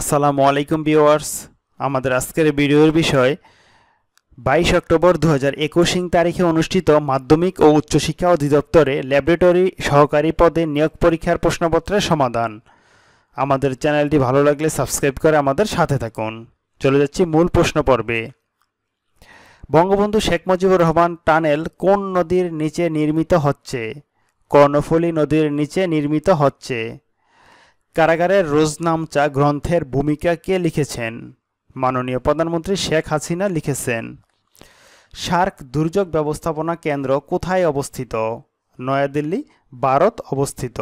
আসসালামু আলাইকুম ভিউয়ার্স আমাদের আজকের ভিডিওর বিষয় বাইশ অক্টোবর দু হাজার একুশিং তারিখে অনুষ্ঠিত মাধ্যমিক ও উচ্চশিক্ষা অধিদপ্তরে ল্যাবরেটরি সহকারী পদে নিয়োগ পরীক্ষার প্রশ্নপত্রের সমাধান আমাদের চ্যানেলটি ভালো লাগলে সাবস্ক্রাইব করে আমাদের সাথে থাকুন চলে যাচ্ছি মূল প্রশ্ন পর্বে বঙ্গবন্ধু শেখ মুজিবুর রহমান টানেল কোন নদীর নিচে নির্মিত হচ্ছে কর্ণফুলী নদীর নিচে নির্মিত হচ্ছে কারাগারের রোজনামচা গ্রন্থের ভূমিকা কে লিখেছেন মাননীয় প্রধানমন্ত্রী শেখ হাসিনা লিখেছেন সার্ক দুর্যোগ ব্যবস্থাপনা কেন্দ্র কোথায় অবস্থিত নয়াদিল্লি ভারত অবস্থিত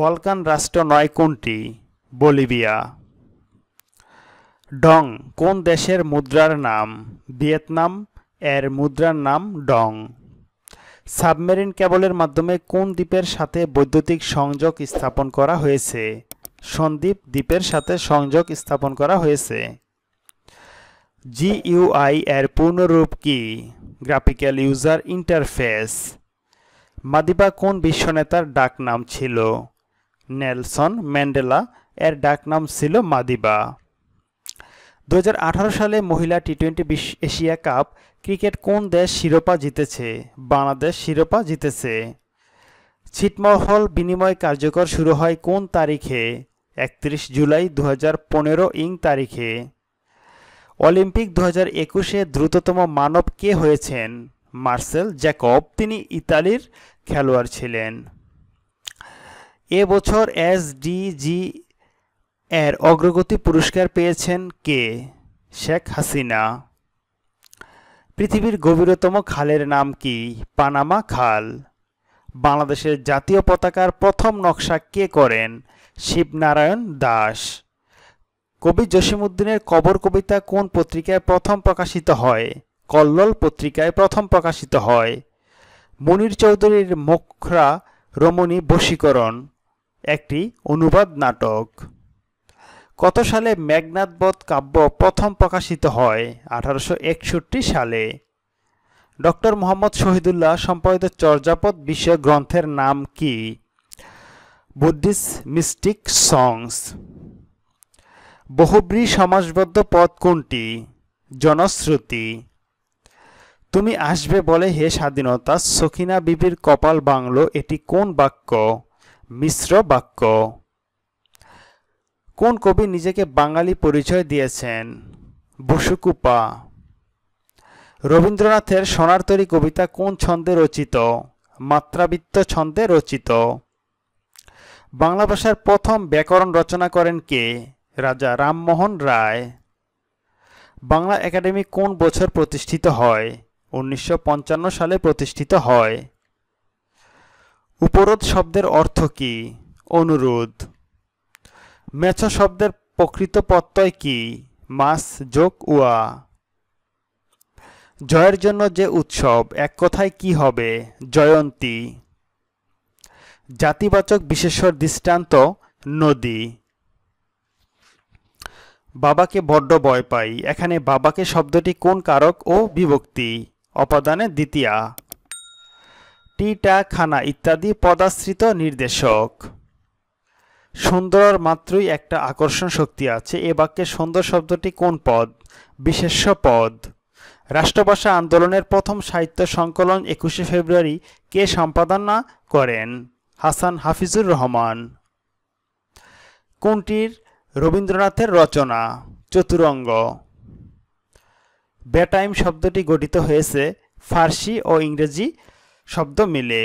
বলকান রাষ্ট্র নয় কোনটি বলিভিয়া ডং কোন দেশের মুদ্রার নাম ভিয়েতনাম এর মুদ্রার নাম ডং সাবমেরিন কেবলের মাধ্যমে কোন দ্বীপের সাথে বৈদ্যুতিক সংযোগ স্থাপন করা হয়েছে সন্দ্বীপ দ্বীপের সাথে সংযোগ স্থাপন করা হয়েছে জিইউআই এর পূর্ণরূপ কি গ্রাফিক্যাল ইউজার ইন্টারফেস মাদিবা কোন বিশ্বনেতার ডাকনাম ছিল নেলসন ম্যান্ডেলা এর ডাকনাম ছিল মাদিবা দু সালে মহিলা T twenty Asia cup cricket কোন দেশ শিরোপা জিতেছে বাংলাদেশ শিরোপা জিতেছে ছিটমহল বিনিময় কার্যকর শুরু হয় কোন তারিখে একত্রিশ জুলাই দু ইং তারিখে অলিম্পিক দু হাজার একুশে দ্রুততম মানব কে হয়েছেন মার্সেল জ্যাকব তিনি ইতালির খেলোয়াড় ছিলেন বছর এস ডি জি এর অগ্রগতি পুরস্কার পেয়েছেন কে শেখ হাসিনা পৃথিবীর গভীরতম খালের নাম কি পানামা খাল বাংলাদেশের জাতীয় পতাকার প্রথম নকশা কে করেন শিবনারায়ণ দাস কবি জসিমুদ্দিনের কবর কবিতা কোন পত্রিকায় প্রথম প্রকাশিত হয় কল্লোল পত্রিকায় প্রথম প্রকাশিত হয় মনির চৌধুরীর মোখরা রমণী বশীকরণ একটি অনুবাদ নাটক কত সালে বধ কাব্য প্রথম প্রকাশিত হয় আঠারোশো সালে ডক্টর মোহাম্মদ শহীদুল্লাহ সম্পাদিত চর্যাপদ বিষয় গ্রন্থের নাম কি বুদ্ধিস্ট মিস্টিক সংস বহুব্রী সমাজবদ্ধ পদ কোনটি জনশ্রুতি তুমি আসবে বলে হে স্বাধীনতা সখিনা বিবির কপাল বাংলো এটি কোন বাক্য মিশ্র বাক্য কোন কবি নিজেকে বাঙালি পরিচয় দিয়েছেন বসুকুপা রবীন্দ্রনাথের সোনারতরী কবিতা কোন ছন্দে রচিত মাত্রাবৃত্ত ছন্দে রচিত বাংলা ভাষার প্রথম ব্যাকরণ রচনা করেন কে রাজা রামমোহন রায় বাংলা একাডেমি কোন বছর প্রতিষ্ঠিত হয় উনিশশো সালে প্রতিষ্ঠিত হয় উপরোধ শব্দের অর্থ কী অনুরোধ মেছো শব্দের প্রকৃত প্রত্যয় কি মাস যোগ উয়া জয়ের জন্য যে উৎসব এক কথায় কি হবে জয়ন্তী জাতিবাচক বিশেষর দৃষ্টান্ত নদী বাবাকে বড্ড ভয় পাই এখানে বাবাকে শব্দটি কোন কারক ও বিভক্তি অপাদানে দ্বিতীয়া টিটা খানা ইত্যাদি পদাশ্রিত নির্দেশক সুন্দর মাত্রই একটা আকর্ষণ শক্তি আছে এ বাক্যে সুন্দর শব্দটি কোন পদ বিশেষ্য পদ রাষ্ট্রভাষা আন্দোলনের প্রথম সাহিত্য সংকলন একুশে ফেব্রুয়ারি কে সম্পাদনা করেন হাসান হাফিজুর রহমান কোনটির রবীন্দ্রনাথের রচনা চতুরঙ্গ বেটাইম শব্দটি গঠিত হয়েছে ফার্সি ও ইংরেজি শব্দ মিলে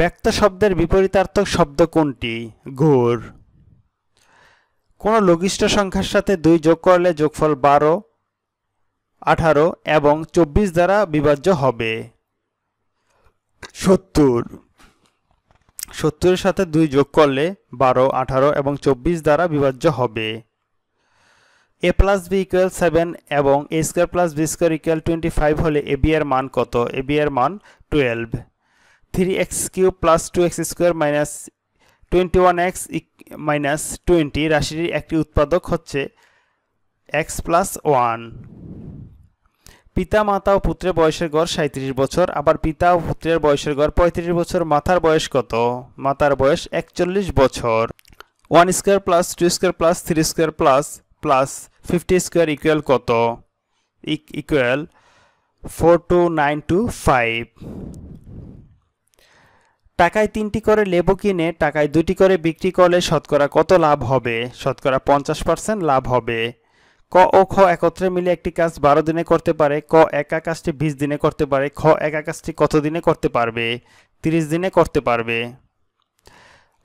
ব্যক্ত শব্দের বিপরীতার্থক শব্দ কোনটি ঘোর কোনো লঘিষ্ট সংখ্যার সাথে দুই যোগ করলে যোগফল বারো আঠারো এবং চব্বিশ দ্বারা বিভাজ্য হবে সত্তর সত্তরের সাথে দুই যোগ করলে বারো আঠারো এবং চব্বিশ দ্বারা বিভাজ্য হবে A plus B equal seven এবং A square plus B square equal twenty five হলে এ বি এর মান কত এ বি এর মান twelve three X cube plus two X square minus twenty one X minus twenty রাশিটির একটি উৎপাদক হচ্ছে এক্স প্লাস ওয়ান পিতা মাতা ও পুত্রের বয়সের গড় সাঁত্রিশ বছর আবার পিতা ও পুত্রের বয়সের গড় পঁয়ত্রিশ বছর মাথার বয়স কত মাতার বয়স একচল্লিশ বছর one square plus two square plus three square plus plus fifty square equal কত equal four two nine two five টাকায় তিনটি করে লেবু কিনে টাকায় দুটি করে বিক্রি করলে শতকরা কত লাভ হবে শতকরা পঞ্চাশ পার্সেন্ট লাভ হবে ক ও খ একত্রে মিলে একটি কাজ বারো দিনে করতে পারে ক একা কাজটি বিশ দিনে করতে পারে খ একা কাজটি কত দিনে করতে পারবে তিরিশ দিনে করতে পারবে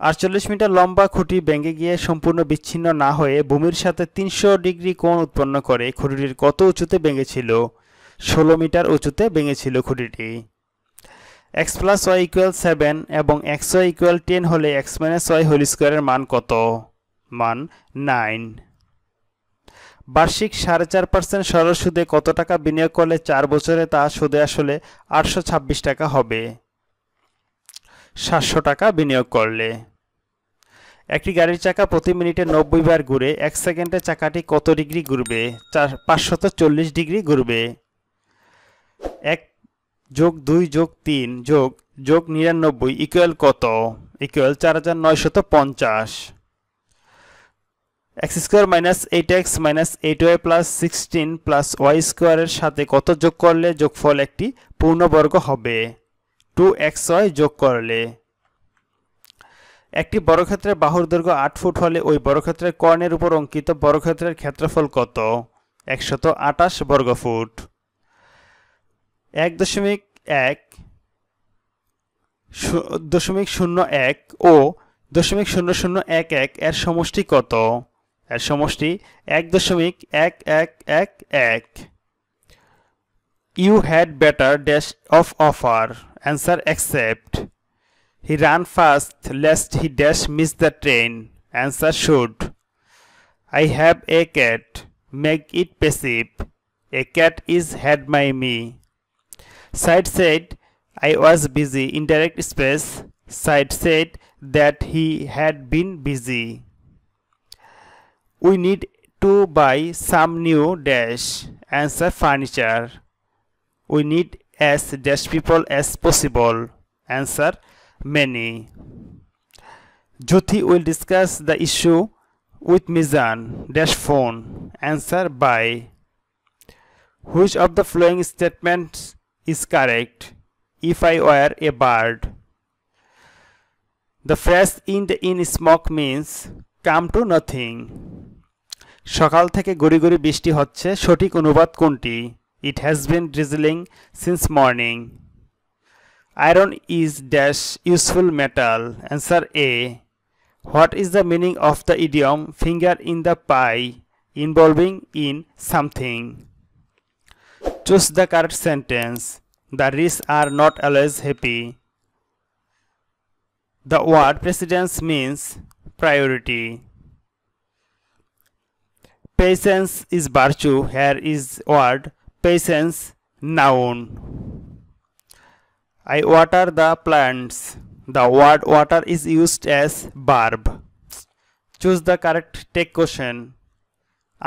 আটচল্লিশ মিটার লম্বা খুঁটি ব্যাঙ্গে গিয়ে সম্পূর্ণ বিচ্ছিন্ন না হয়ে ভূমির সাথে তিনশো ডিগ্রি কোণ উৎপন্ন করে খুঁটিটির কত উঁচুতে ব্যাঙ্গেছিল ষোলো মিটার উঁচুতে ব্যাঙ্গেছিল খুঁটিটি X plus Y equal seven এবং এক্স ওয়াই ইকুয়াল টেন হলে এক্স মাইনাস ওয়াই হোল স্কোয়ারের মান কত মান নাইন বার্ষিক সাড়ে চার পার্সেন্ট সরল সুদে কত টাকা বিনিয়োগ করলে চার বছরে তা সুদে আসলে আটশো ছাব্বিশ টাকা হবে সাতশো টাকা বিনিয়োগ করলে একটি গাড়ির চাকা প্রতি মিনিটে নব্বই বার ঘুরে এক সেকেন্ডে চাকাটি কত ডিগ্রি ঘুরবে চার পাঁচশত চল্লিশ ডিগ্রি ঘুরবে এক যোগ দুই যোগ তিন যোগ যোগ নিরানব্বই ইকুয়াল কত ইকুয়াল চার হাজার নয়শত পঞ্চাশ X square minus eight X minus eight Y plus sixteen plus Y স্কোয়ারের সাথে কত যোগ করলে যোগফল একটি পূর্ণবর্গ হবে টু এক্স ওয়াই যোগ করলে একটি বড়ক্ষেত্রের বাহুর দৈর্ঘ্য আট ফুট হলে ওই বড়ক্ষেত্রের কর্ণের উপর অঙ্কিত বড়ক্ষেত্রের ক্ষেত্রফল কত একশত আটাশ বর্গফুট এক দশমিক এক দশমিক শূন্য এক ও দশমিক শূন্য শূন্য এক এক এর সমষ্টি কত এর সমষ্টি এক দশমিক এক এক এক এক you had better dash of offer answer accept he ran fast lest he dash miss the train answer should I have a cat make it passive a cat is had my me Side said, I was busy. Indirect space. Side said that he had been busy. We need to buy some new dash answer furniture. We need as dash people as possible. Answer many. Jyoti will discuss the issue with Mizan dash phone. Answer by. Which of the following statements is correct if I were a bird. The phrase in the in smoke means come to nothing. সকাল থেকে গড়ি গড়ি বৃষ্টি হচ্ছে সঠিক অনুবাদ কোনটি it has been drizzling since morning iron is dash useful metal answer a what is the meaning of the idiom finger in the pie involving in something Choose the correct sentence. The rich are not always happy. The word precedence means priority. Patience is virtue. Here is word patience noun. I water the plants. The word water is used as verb. Choose the correct take question.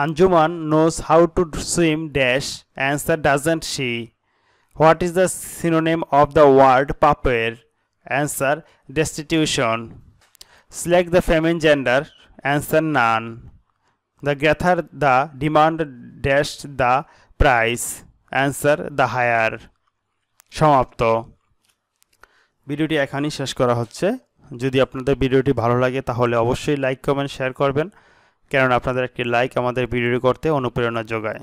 Anjuman knows how to swim dash answer doesn't she. What is the synonym of the word pauper? Answer destitution. Select the feminine gender. Answer none. The greater the demand dash the price. Answer the higher. সমাপ্ত ভিডিওটি এখানেই শেষ করা হচ্ছে যদি আপনাদের ভিডিওটি ভালো লাগে তাহলে অবশ্যই লাইক কমেন্ট শেয়ার করবেন কেননা আপনাদের একটি লাইক আমাদের ভিডিও করতে অনুপ্রেরণা যোগায়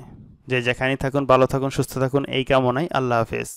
যে যেখানেই থাকুন ভালো থাকুন সুস্থ থাকুন এই কামনাই আল্লাহ হাফেজ